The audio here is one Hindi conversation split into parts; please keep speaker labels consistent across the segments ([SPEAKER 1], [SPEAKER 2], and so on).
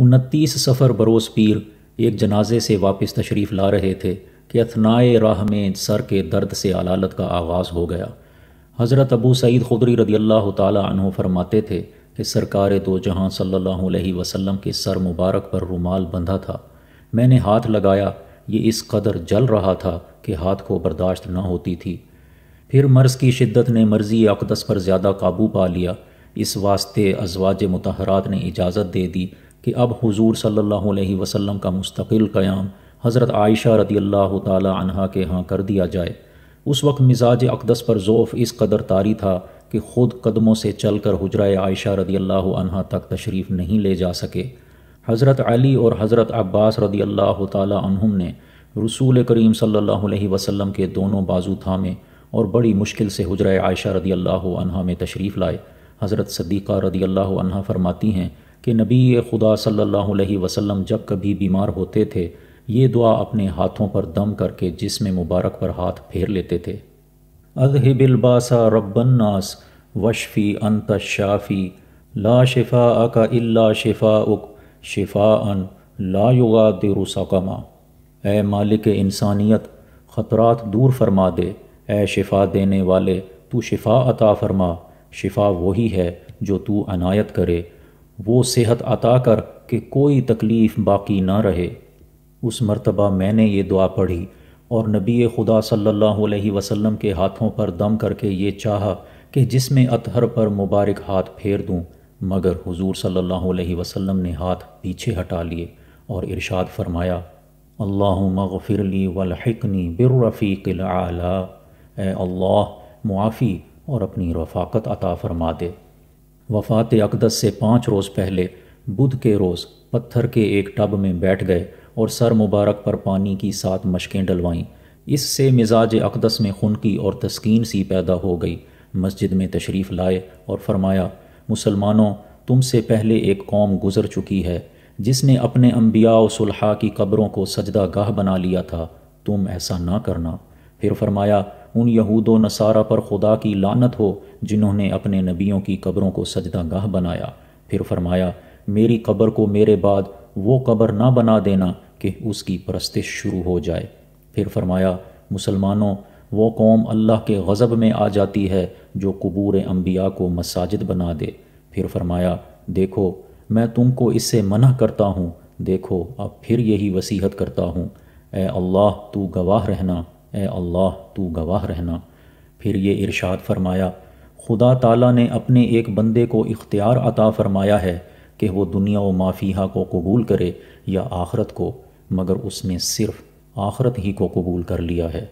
[SPEAKER 1] उनतीस सफ़र बरोस पीर एक जनाजे से वापस तशरीफ़ ला रहे थे कि अथनाए राह में सर के दर्द से अलालत का आगाज़ हो गया हज़रत अबू सईद खुदरी रदी अल्लाह तु फरमाते थे कि सरकार दो तो जहाँ सल्लल्लाहु अलैहि वसल्लम के सर मुबारक पर रुमाल बंधा था मैंने हाथ लगाया ये इस कदर जल रहा था कि हाथ को बर्दाश्त न होती थी फिर मर्ज़ की शिद्दत ने मर्ज़ी अकदस पर ज़्यादा काबू पा लिया इस वास्ते अजवाज मतहरात ने इजाज़त दे दी कि अब हुजूर सल्लल्लाहु अलैहि वसल्लम का मुस्तकिल क़याम हज़रत आयशा रदी अल्लाह तहा के यहाँ कर दिया जाए उस वक्त मिजाज अकदस पर ज़ोफ़ इस कदर तारी था कि खुद कदमों से चल कर हजरा आयशा रदी अल्लाह तक तशरीफ़ नहीं ले जा सके हज़रत अली और हज़रत अब्बास रदी अल्लाह तहम ने रसूल करीम सल्लल्लाहु अलैहि वसल्लम के दोनों बाजू थामे और बड़ी मुश्किल से हजरा आयशा रदी अल्लाह में तशरीफ़ लाए हज़रत सदीक़ा रदी अल्लाह फरमाती हैं कि नबी खुदा सल्लल्लाहु अलैहि वसल्लम जब कभी बीमार होते थे ये दुआ अपने हाथों पर दम करके जिसम मुबारक पर हाथ फेर लेते थे अजहिबिलबासा रबन्नास वशफ़ी अंत शाफ़ी ला शिफ़ा अका इल्ला शिफ़ा उक शिफ़ा अन ला युगा दिरुसकमा ए मालिक इंसानियत ख़तरात दूर फरमा दे ए शिफा देने वाले तू शिफा अता फरमा शिफा वही है जो तू अनायत करे वो सेहत अता कर कि कोई तकलीफ़ बाकी ना रहे उस मर्तबा मैंने ये दुआ पढ़ी और नबी खुदा सल्लल्लाहु अलैहि वसल्लम के हाथों पर दम करके ये चाहा कि जिसमें अतहर पर मुबारक हाथ फेर दूँ मगर हुजूर सल्लल्लाहु अलैहि वसल्लम ने हाथ पीछे हटा लिए और इरशाद फरमाया अल्लाह मगफिरली वलहकनी बिरफ़ीक़िल आला ए अल्लाह मुआफ़ी और अपनी रफ़ाक़त अता फरमा दे वफात अकदस से पाँच रोज़ पहले बुध के रोज़ पत्थर के एक टब में बैठ गए और सर मुबारक पर पानी की सात मशकें डलवाईं इससे मिजाज अकदस में खुनकी और तस्कीन सी पैदा हो गई मस्जिद में तशरीफ़ लाए और फरमाया मुसलमानों तुमसे पहले एक कौम गुज़र चुकी है जिसने अपने अम्बिया सुलह की कब्रों को सजदा गाह बना लिया था तुम ऐसा ना करना फिर फरमाया उन यहूद व नसारा पर खुदा की लानत हो जिन्होंने अपने नबियों की कब्रों को सजदा गाह बनाया फिर फरमाया मेरी कब्र को मेरे बाद वो कब्र ना बना देना कि उसकी परस्तिश शुरू हो जाए फिर फरमाया मुसलमानों वो कौम अल्लाह के गज़ब में आ जाती है जो कबूर अम्बिया को मसाजिद बना दे फिर फरमाया देखो मैं तुमको इससे मना करता हूँ देखो अब फिर यही वसीहत करता हूँ ए अल्लाह तू गवाह रहना ए अल्लाह तू गवाह रहना फिर ये इरशाद फरमाया खुदा ताला ने अपने एक बंदे को इख्तियार अता फरमाया है कि वो दुनिया व माफिया को कबूल करे या आखरत को मगर उसने सिर्फ आखरत ही को कबूल कर लिया है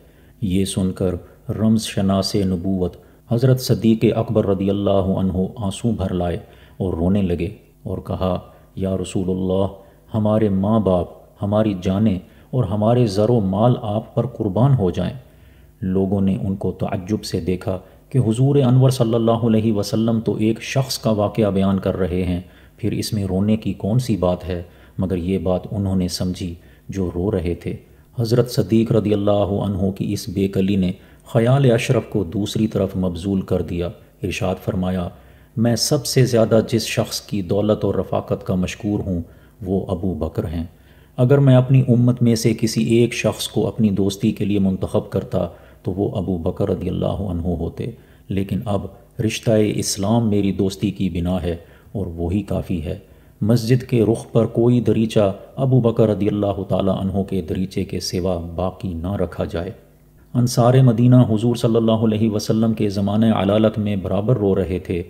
[SPEAKER 1] ये सुनकर रमज शनास नबूवत हज़रत सदीक़ अकबर रदी अल्लाह आंसू भर लाए और रोने लगे और कहा या रसूलुल्लाह हमारे माँ बाप हमारी जानें और हमारे ज़र माल आप पर कुर्बान हो जाएं लोगों ने उनको तज्जुब से देखा कि हुजूर अनवर सल्लल्लाहु अलैहि वसल्लम तो एक शख्स का वाक़ बयान कर रहे हैं फिर इसमें रोने की कौन सी बात है मगर ये बात उन्होंने समझी जो रो रहे थे हज़रत सदीक़ रदी अल्लाह की इस बेकली ने ख़याल अशरफ को दूसरी तरफ मबजूल कर दिया इरशाद फरमाया मैं सबसे ज़्यादा जिस शख्स की दौलत और रफ़ाकत का मशहूर हूँ वो अबू बकर हैं अगर मैं अपनी उम्मत में से किसी एक शख्स को अपनी दोस्ती के लिए मंतखब करता तो वो अबू बकर रदी अल्लाह होते लेकिन अब रिश्ता इस्लाम मेरी दोस्ती की बिना है और वही काफ़ी है मस्जिद के रुख पर कोई दरीचा अबू बकर रदी अल्लाह तहों के दरीचे के सिवा बाकी ना रखा जाए अनसार मदीना हुजूर सल्लल्लाहु अलैहि वसल्लम के ज़माने अलालत में बराबर रो रहे थे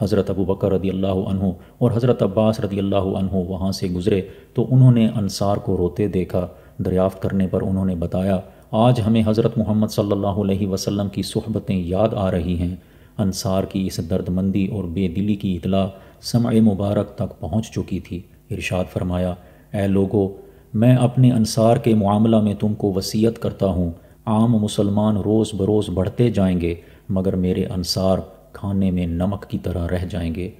[SPEAKER 1] हज़रत अबू बकर रदी अल्लाह और हज़रत अब्बास रदी अल्लाह वहाँ से गुज़रे तो उन्होंने अनसार को रोते देखा दरियाफ्त करने पर उन्होंने बताया आज हमें हज़रत मोहम्मद सल्लल्लाहु अलैहि वसल्लम की सहबतें याद आ रही हैं अनसार की इस दर्दमंदी और बेदिली की इतला समय मुबारक तक पहुँच चुकी थी इरशाद फरमाया ए लोगो मैं अपने अनसार के मामला में तुमको वसीयत करता हूँ आम मुसलमान रोज़ बरोज़ बढ़ते जाएंगे मगर मेरे अनसार खाने में नमक की तरह रह जाएंगे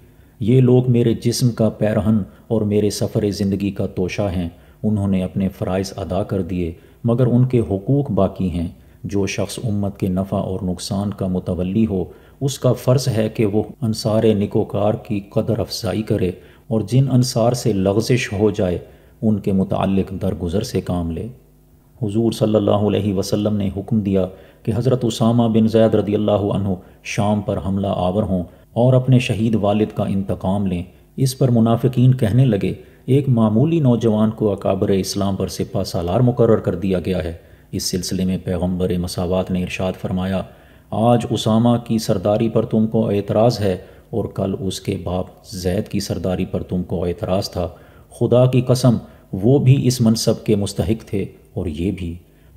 [SPEAKER 1] ये लोग मेरे जिस्म का पैरहन और मेरे सफ़र ज़िंदगी का तोशा हैं उन्होंने अपने फ़राइज़ अदा कर दिए मगर उनके हकूक़ बाकी हैं जो शख्स उम्मत के नफ़ा और नुकसान का मुतवली हो उसका फ़र्ज़ है कि वह अनसार निकोकार की कदर अफजाई करे और जिन अनसार से लग्जिश हो जाए उनके मुतल दरगुजर से काम ले हुजूर सल्लल्लाहु अलैहि वसल्लम ने हुक्म दिया कि हज़रत उसामा बिन जैद रदी अल्लाह शाम पर हमला आवर हों और अपने शहीद वालिद का इंतकाम लें इस पर मुनाफिकीन कहने लगे एक मामूली नौजवान को अकाबर इस्लाम पर सिपा सालार मुकर कर दिया गया है इस सिलसिले में पैगम्बर मसावत ने इरशाद फरमाया आज उसामा की सरदारी पर तुमको एतराज़ है और कल उसके बाप जैद की सरदारी पर तुमको एतराज़ था खुदा की कसम वो भी इस मनसब के मुस्तक थे और ये भी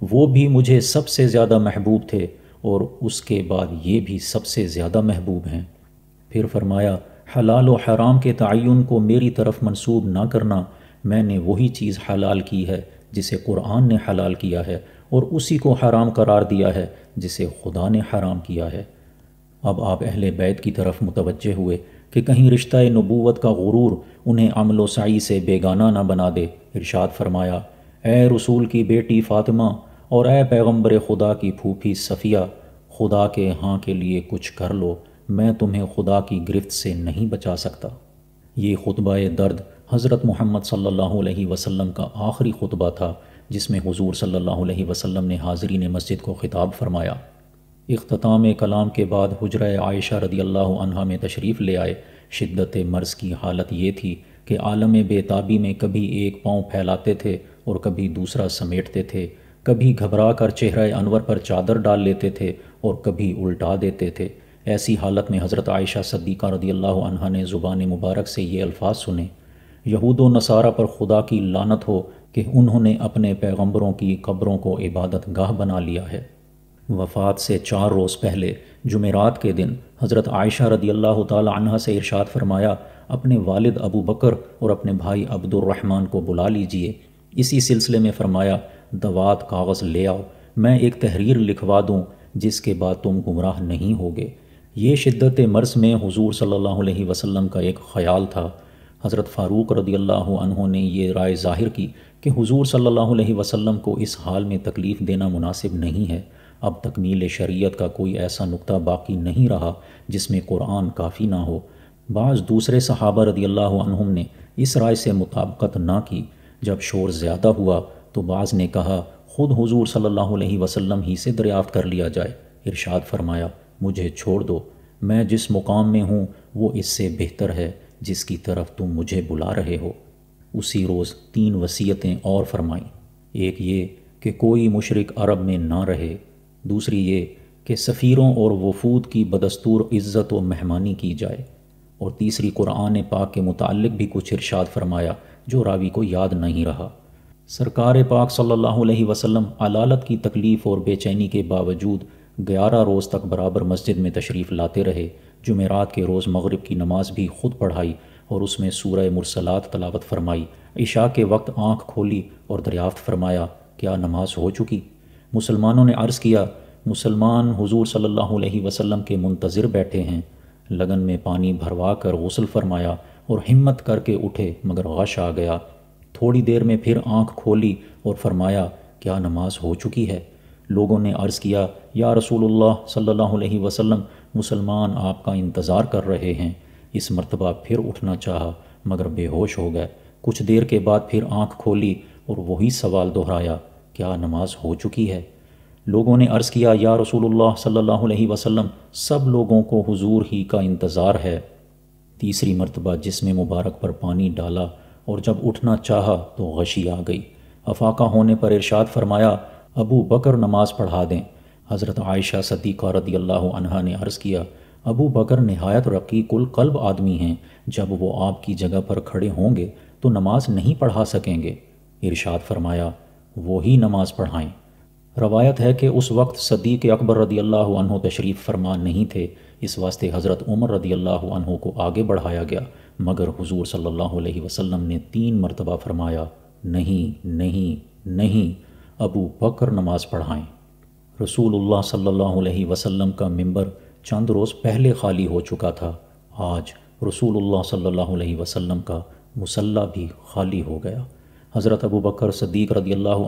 [SPEAKER 1] वो भी मुझे सबसे ज़्यादा महबूब थे और उसके बाद ये भी सबसे ज़्यादा महबूब हैं फिर फरमाया हलाल व हराम के तयन को मेरी तरफ मंसूब ना करना मैंने वही चीज़ हलाल की है जिसे कुरान ने हलाल किया है और उसी को हराम करार दिया है जिसे खुदा ने हराम किया है अब आप अहल बैत की तरफ मुतवजह हुए कि कहीं रिश्ता नबूवत का गुरूर उन्हें अमल वसाई से बेगाना ना बना दे इरशाद फरमाया ए रसूल की बेटी फ़ातिमा और ए पैगम्बर खुदा की फूफी सफ़िया खुदा के हाँ के लिए कुछ कर लो मैं तुम्हें खुदा की गिरफ्त से नहीं बचा सकता ये खुतबा दर्द हज़रत मोहम्मद सल्लल्लाहु वसम का आखिरी खुतबा था जिसमें सल्ला वसम ने हाज़री ने मस्जिद को ख़िताब फरमाया अख्ताम कलाम के बाद हजर आयशा रदी अल्लाह में तशरीफ़ ले आए शिद्दत मर्ज़ की हालत ये थी कि आलम बेताबी में कभी एक पाँव फैलाते थे और कभी दूसरा समेटते थे कभी घबरा कर चेहरे अनवर पर चादर डाल लेते थे और कभी उल्टा देते थे ऐसी हालत में हज़रत आयशा सद्दीक़ा रदी अल्लाह अनहा ने ज़ुबान मुबारक से ये अल्फाज सुने यहूद नसारा पर खुदा की लानत हो कि उन्होंने अपने पैगंबरों की कब्रों को इबादत गाह बना लिया है वफ़ात से चार रोज़ पहले जुमेरात के दिन हज़रत आयशा रदी अल्लाह तह से इरशाद फरमाया अपने वालिद अबू बकर और अपने भाई अब्दुलरहमान को बुला लीजिए इसी सिलसिले में फरमाया दवात कागज़ ले आओ मैं एक तहरीर लिखवा दूँ जिसके बाद तुम गुमराह नहीं होगे ये शिद्दत मर्स में हुजूर सल्लल्लाहु अलैहि वसल्लम का एक ख्याल था हज़रत फ़ारूक रदी अल्लाह ने ये राय ज़ाहिर की कि हुजूर सल्लल्लाहु अलैहि वसल्लम को इस हाल में तकलीफ़ देना मुनासिब नहीं है अब तकमील शरीयत का कोई ऐसा नुक्ता बाकी नहीं रहा जिसमें कुरान काफ़ी ना हो बाज़ दूसरे सहाबा रदी अल्लाह ने इस राय से मुताबकत ना की जब शोर ज़्यादा हुआ तो बाज़ ने कहा ख़ुद हुजूर सल्लल्लाहु अलैहि वसल्लम ही से दरियाफ़ कर लिया जाए इरशाद फरमाया मुझे छोड़ दो मैं जिस मुकाम में हूँ वो इससे बेहतर है जिसकी तरफ तुम मुझे बुला रहे हो उसी रोज़ तीन वसीयतें और फरमाईं एक ये कि कोई मुशरक अरब में ना रहे दूसरी ये कि सफ़ीरों और वफूद की बदस्तूर इज़्ज़त व मेहमानी की जाए और तीसरी कुरान पाक के मुतल भी कुछ इरशाद फरमाया जो रावी को याद नहीं रहा सरकार पाक सल्लल्लाहु अलैहि वसल्लम अलालत की तकलीफ़ और बेचैनी के बावजूद ग्यारह रोज़ तक बराबर मस्जिद में तशरीफ़ लाते रहे जुमेरात के रोज़ मगरिब की नमाज भी खुद पढ़ाई और उसमें सूरह मुरसलात तलावत फरमाई इशा के वक्त आँख खोली और दरियाफ्त फरमाया क्या नमाज हो चुकी मुसलमानों ने अर्ज़ किया मुसलमान हुजूर सल्लल्लाहु अलैहि वसल्लम के मुंतज़र बैठे हैं लगन में पानी भरवा कर गसल फरमाया और हिम्मत करके उठे मगर गश आ गया थोड़ी देर में फिर आंख खोली और फरमाया क्या नमाज हो चुकी है लोगों ने अर्ज़ किया या रसूलुल्लाह सल्लल्लाहु अलैहि वसल्लम मुसलमान आपका इंतज़ार कर रहे हैं इस मरतबा फिर उठना चाहा मगर बेहोश हो गए कुछ देर के बाद फिर आंख खोली और वही सवाल दोहराया क्या नमाज हो चुकी है लोगों ने अर्ज़ किया या रसूलुल्लाह सल्लल्लाहु अलैहि वसल्लम सब लोगों को हुजूर ही का इंतज़ार है तीसरी मरतबा जिसमें मुबारक पर पानी डाला और जब उठना चाहा तो गशी आ गई अफाका होने पर इरशाद फरमाया अबू बकर नमाज पढ़ा दें हज़रत आयशा सदीक़ा रदी अल्लाह अनहा ने अर्ज़ किया अबू बकर नहायत कुल कल्ब आदमी हैं जब वो आपकी जगह पर खड़े होंगे तो नमाज नहीं पढ़ा सकेंगे इरशाद फरमाया वही नमाज़ पढ़ाएं रवायत है कि उस वक्त सदीक अकबर रदी अल्लाह तशरीफ़ फरमा नहीं थे इस वास्ते हज़रत उमर रदी अल्लाह को आगे बढ़ाया गया मगर हुजूर सल्लल्लाहु अलैहि वसल्लम ने तीन मरतबा फरमाया नहीं नहीं नहीं अबू बकर नमाज़ पढ़ाएँ रसूलुल्लाह सल्लल्लाहु अलैहि वसल्लम का मंबर चंद रोज़ पहले खाली हो चुका था आज रसूल सल्ला वसम का मुसल्ला भी खाली हो गया हज़रत अबू बकर सदीक रदी अल्लाह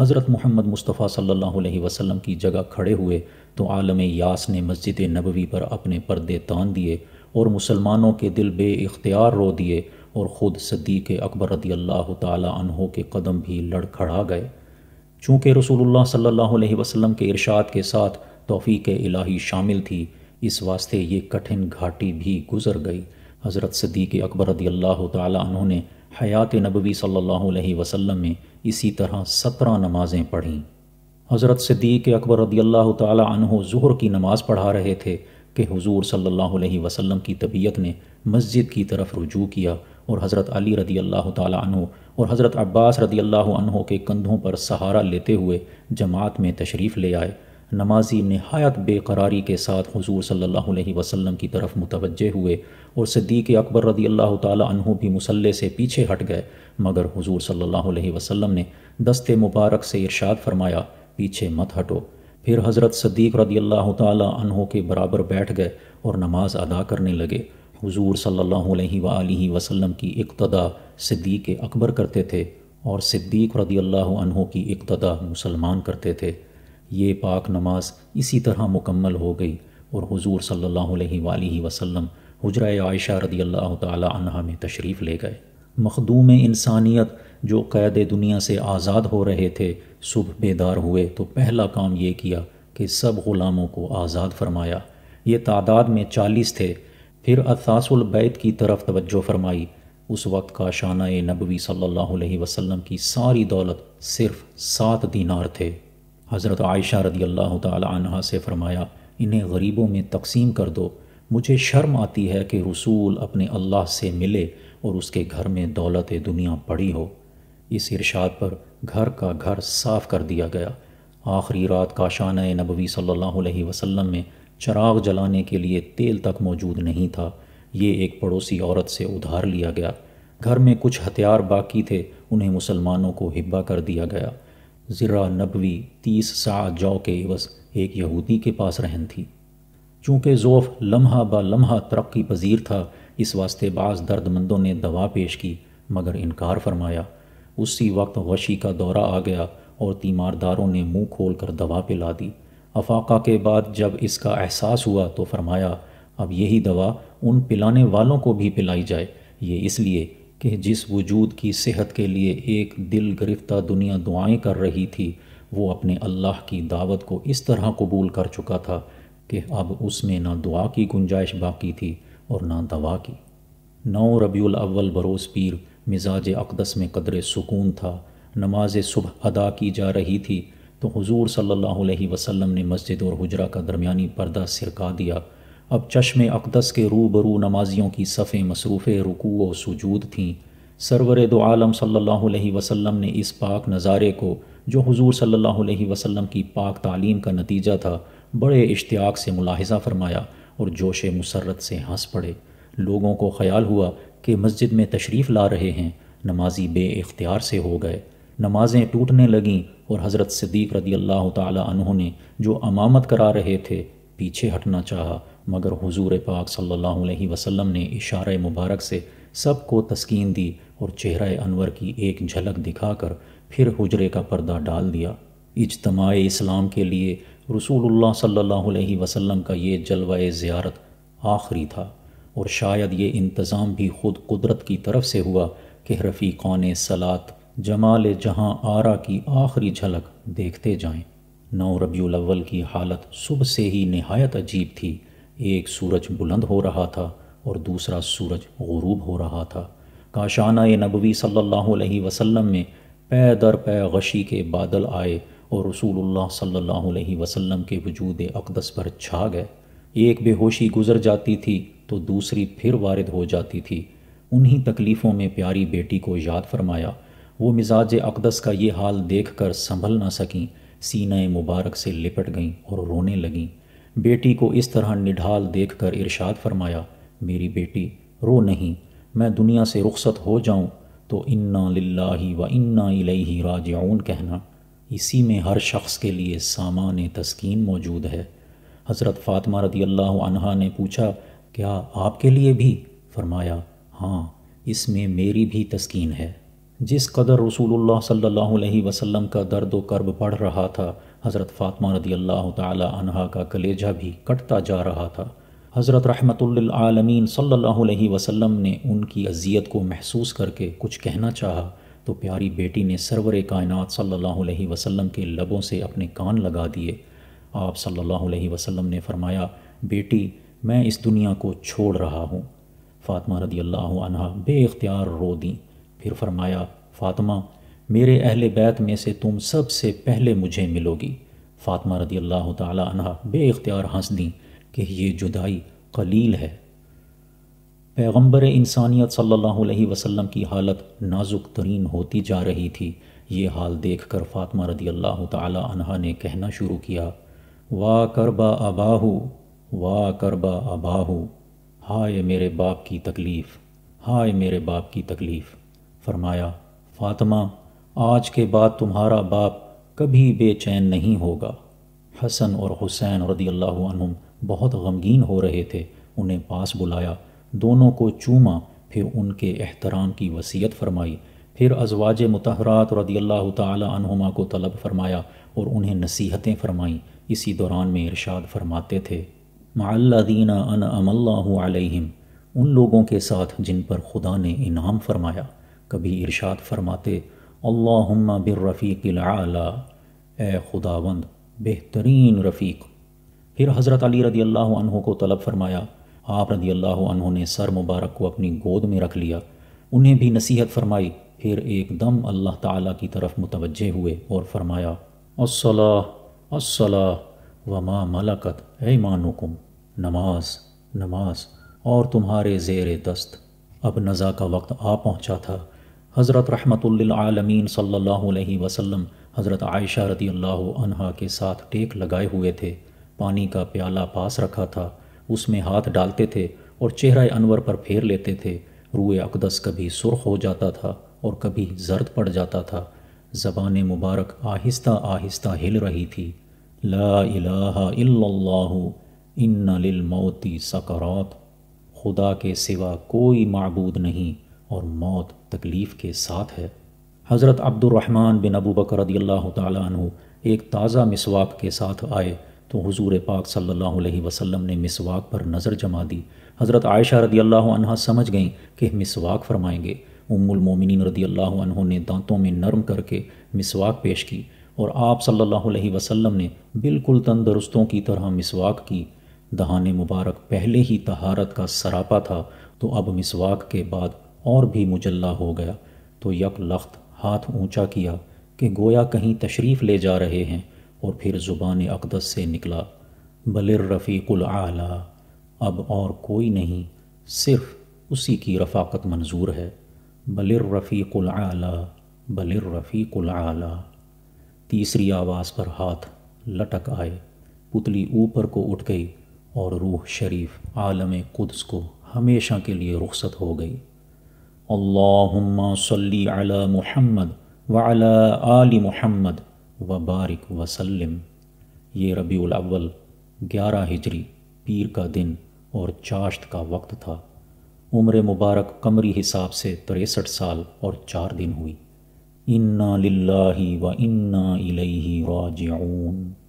[SPEAKER 1] हज़रत मोहम्मद मुस्तफ़ा सल्लल्लाहु अलैहि वसल्लम की जगह खड़े हुए तो आलम यास ने मस्जिद नबवी पर अपने पर्दे तान दिए और मुसलमानों के दिल बे इख्तियार रो दिए और ख़ुद सदीक अकबर रदी अल्लाह तहों के कदम भी लड़खड़ा गए चूँकि रसूलुल्लाह सल्लल्लाहु अलैहि वसल्लम के इरशाद के साथ तोफ़ी इलाही शामिल थी इस वास्ते ये कठिन घाटी भी गुज़र गई हज़रत सदीक अकबर रदी अल्लाह तहों ने हयात नबवी सल्लल्लाहु अलैहि वसल्लम में इसी तरह सत्रह नमाज़ें पढ़ीं हज़रत सिद्दीक़ अकबर रदी अल्लाह तहु ज़ुहर की नमाज़ पढ़ा रहे थे कि हुजूर सल्लल्लाहु अलैहि वसल्लम की तबीयत ने मस्जिद की तरफ रुजू किया और हज़रत अली रदी अल्लाह तहु और हज़रत अब्बास रदी अल्लाह के कंधों पर सहारा लेते हुए जमात में तशरीफ़ ले आए नमाजी नहायत बेकरारी के साथ हुजूर सल्लल्लाहु अलैहि वसल्लम की तरफ मुतवजह हुए और सिद्दीक अकबर रदी अल्लाह तहु भी मुसल्ले से पीछे हट गए मगर हजूर सल्ला वसलम ने दस्ते मुबारक से इरशाद फरमाया पीछे मत हटो फिर हज़रत सदीक़ रदी अल्लाह तहु के बराबर बैठ गए और नमाज अदा करने लगे हजूर सल्ला वसलम की इक्तदा सिद्दीक अकबर करते थे और सिद्दीक़ रदी अल्लाह की इक्तदा मुसलमान करते थे ये पाक नमाज इसी तरह मुकम्मल हो गई और हजूर सल्ला वसलम हजरा आयशा रदी अल्लाह तह में तशरीफ़ ले गए मखदूम इंसानियत जो कैद दुनिया से आज़ाद हो रहे थे सुबह बेदार हुए तो पहला काम ये किया कि सब ग़ुलामों को आज़ाद फरमाया ये तादाद में चालीस थे फिर असासबैत की तरफ तवज्जो फरमाई उस वक्त का शाना नबवी सल्लल्लाहु अलैहि वसल्लम की सारी दौलत सिर्फ सात दीनार थे हज़रत आयशा रदी अल्लाह तह से फ़रमाया इन्हें गरीबों में तकसीम कर दो मुझे शर्म आती है कि रसूल अपने अल्लाह से मिले और उसके घर में दौलत दुनिया पड़ी हो इस इरशाद पर घर का घर साफ कर दिया गया आखिरी रात काशान नबवी सल्लल्लाहु अलैहि वसल्लम में चराग जलाने के लिए तेल तक मौजूद नहीं था ये एक पड़ोसी औरत से उधार लिया गया घर में कुछ हथियार बाकी थे उन्हें मुसलमानों को हिब्बा कर दिया गया ज़रा नबवी तीस सा जौ के एवस एक यहूदी के पास रहन थी चूँकि ज़ोफ़ लम्हा ब लम्हा तरक्की पजीर था इस वास्ते बाज़ दर्दमंदों ने दवा पेश की मगर इनकार फरमाया उसी वक्त वशी का दौरा आ गया और तीमारदारों ने मुंह खोल कर दवा पिला दी अफाका के बाद जब इसका एहसास हुआ तो फरमाया अब यही दवा उन पिलाने वालों को भी पिलाई जाए ये इसलिए कि जिस वजूद की सेहत के लिए एक दिल गिरफ्तार दुनिया दुआएं कर रही थी वो अपने अल्लाह की दावत को इस तरह कबूल कर चुका था कि अब उसमें ना दुआ की गुंजाइश बाकी थी और ना दवा की नौ रबील अव्वल बरोस पीर मिजाज अकदस में कदर सुकून था नमाज सुबह अदा की जा रही थी तो हुजूर सल्लल्लाहु अलैहि वसल्लम ने मस्जिद और हजरा का दरमियानी पर्दा सिरका दिया अब चश्म अकदस के रूबरू नमाजियों की सफ़े मसरूफ़ रुकू और सजूद थीं सरवर दो आलम सल्लल्लाहु अलैहि वसल्लम ने इस पाक नज़ारे को जो हुजूर सल्लल्लाहु अलैहि वसल्लम की पाक तालीम का नतीजा था बड़े इश्तियाक से मुलाहजा फरमाया और जोश मुसरत से हंस पड़े लोगों को ख्याल हुआ कि मस्जिद में तशरीफ़ ला रहे हैं नमाजी बे इख्तियार से हो गए नमाजें टूटने लगीं और हज़रत सदीक रदी अल्लाह तु ने जो अमामत करा रहे थे पीछे हटना चाहा मगर हुजूर पाक सल्लल्लाहु अलैहि वसल्लम ने इशारे मुबारक से सबको तस्कीन दी और चेहरा अनवर की एक झलक दिखाकर फिर हुजरे का पर्दा डाल दिया इजतमा इस्लाम के लिए रसूल सल्लल्लाहु वसम का ये जलवा ज्यारत आखिरी था और शायद ये इंतज़ाम भी खुद कुदरत की तरफ से हुआ कि रफ़ीक़ान सलात जमाल जहाँ आरा की आखिरी झलक देखते जाएं। नौ रबील अव्वल की हालत सुबह से ही नहायत अजीब थी एक सूरज बुलंद हो रहा था और दूसरा सूरज गरूब हो रहा था काशाना नबवी सल्ला अलैहि में पै दर पै गशी के बादल आए और रसूलुल्लाह सल्लल्लाहु अलैहि वसल्लम के वजूद अकदस पर छा गए एक बेहोशी गुजर जाती थी तो दूसरी फिर वारद हो जाती थी उन्हीं तकलीफ़ों में प्यारी बेटी को याद फरमाया वो मिजाज अकदस का ये हाल देख कर संभल ना सकें सीनाए मुबारक से लिपट गईं और रोने लगें बेटी को इस तरह निढाल देख कर इर्शाद फरमाया मेरी बेटी रो नहीं मैं दुनिया से रुखसत हो जाऊँ तो इन्ना लाही व इन्ना ही राज कहना इसी में हर शख्स के लिए सामान तस्कीन मौजूद है हज़रत फ़ातिमा रदी अल्लाह अनहा ने पूछा क्या आपके लिए भी फरमाया हाँ इसमें मेरी भी तस्कीन है जिस कदर रसूलुल्लाह सल्लल्लाहु अलैहि वसल्लम का दर्द व कर्ब पढ़ रहा था हज़रत फ़ातिमा रदी अल्लाह तहा का कलेजा भी कटता जा रहा था हज़रत रहमतुल्लिल आलमीन सल्लल्लाहु अलैहि वसल्लम ने उनकी अजियत को महसूस करके कुछ कहना चाहा तो प्यारी बेटी ने सरवर कायनत सल्ला वसम के लबों से अपने कान लगा दिए आप सल्लल्लाहु अलैहि वसल्लम ने फरमाया बेटी मैं इस दुनिया को छोड़ रहा हूँ फ़ातिमा रदी अल्लाह बे बेख्तियार रो दी फिर फरमाया फ़ातिमा मेरे अहल बैत में से तुम सबसे पहले मुझे मिलोगी फ़ातिमा रदी अल्लाह तहा बेख्तियार हंस दी कि ये जुदाई कलील है पैगम्बर इंसानियत सल्लल्लाहु अलैहि वसल्लम की हालत नाजुक तरीन होती जा रही थी ये हाल देख कर फ़ातमा रदी अल्लाह तहा ने कहना शुरू किया वाह करबा अबाहू वाह करबा अबाहू हाय मेरे बाप की तकलीफ़ हाय मेरे बाप की तकलीफ़ फरमाया फ़ातमा आज के बाद तुम्हारा बाप कभी बेचैन नहीं होगा हसन और हुसैन रदी अल्लाह बहुत गमगीन हो रहे थे उन्हें पास बुलाया दोनों को चूमा फिर उनके एहतराम की वसीयत फरमाई फिर अजवाज मतहरात रदी अल्लाह तुमा को तलब फरमाया और उन्हें नसीहतें फरमाईं इसी दौरान में इरशाद फरमाते थे मदीना अन अमल्लाम उन लोगों के साथ जिन पर खुदा ने इनाम फरमाया कभी इरशाद फरमाते अल्लाहुम्मा बिर्रफ़ीक़िल आला ए खुदावंद बेहतरीन रफ़ीक फिर हज़रत अली रदी अल्लाह को तलब फरमाया आप रदी अल्लाह ने सर मुबारक को अपनी गोद में रख लिया उन्हें भी नसीहत फरमाई फिर एकदम अल्लाह ताला की तरफ मुतवजे हुए और फरमाया असला असला मा मलकत ऐमानुकुम नमाज नमाज और तुम्हारे जेर दस्त अब नज़ा का वक्त आ पहुँचा था हज़रत रहमतुल्लिलआलमीन सल्लल्लाहु अलैहि वसल्लम हज़रत आयशा रदी अल्लाह के साथ टेक लगाए हुए थे पानी का प्याला पास रखा था उसमें हाथ डालते थे और चेहरा अनवर पर फेर लेते थे रूए अकदस कभी सुर्ख हो जाता था और कभी जर्द पड़ जाता था जबान मुबारक आहिस्ता आहिस्ता हिल रही थी ला इलाहा इल्लल्लाहु लिल मौती खुदा के सिवा कोई मबूद नहीं और मौत तकलीफ़ के साथ है हज़रत अब्दुलरहमान बिन अबू बकर रदी अल्लाह तु एक ताज़ा मिसवाक के साथ आए तो हुजूर पाक सल्लल्लाहु अलैहि वसल्लम ने मिसवाक पर नज़र जमा दी हज़रत आयशा रदी अल्लाह अनहा समझ गई कि मिसवाक फरमाएंगे उम्मुल मोमिनीन रदी अल्लाह ने दांतों में नरम करके मिसवाक पेश की और आप सल्लल्लाहु अलैहि वसल्लम ने बिल्कुल तंदरुस्तों की तरह मिसवाक की दहाने मुबारक पहले ही तहारत का सरापा था तो अब मिसवाक के बाद और भी मुजल्ला हो गया तो यक लख्त हाथ ऊंचा किया कि गोया कहीं तशरीफ़ ले जा रहे हैं और फिर ज़ुबान अकदस से निकला बलिर रफ़ीकुल आला अब और कोई नहीं सिर्फ़ उसी की रफ़ाकत मंजूर है बलिर रफ़ीकुल आला बलिर रफ़ीकुल आला तीसरी आवाज़ पर हाथ लटक आए पुतली ऊपर को उठ गई और रूह शरीफ आलम कुद्स को हमेशा के लिए रुखसत हो गई अल्लाहुम्मा सल्ली अला मुहम्मद व अला आली मुहम्मद वबारक वसलम ये रबी अव्वल ग्यारह हिजरी पीर का दिन और चाश्त का वक्त था उम्र मुबारक कमरी हिसाब से तिरसठ साल और चार दिन हुई इन्ना लिल्लाही व इन्ना इलैहि राजिऊन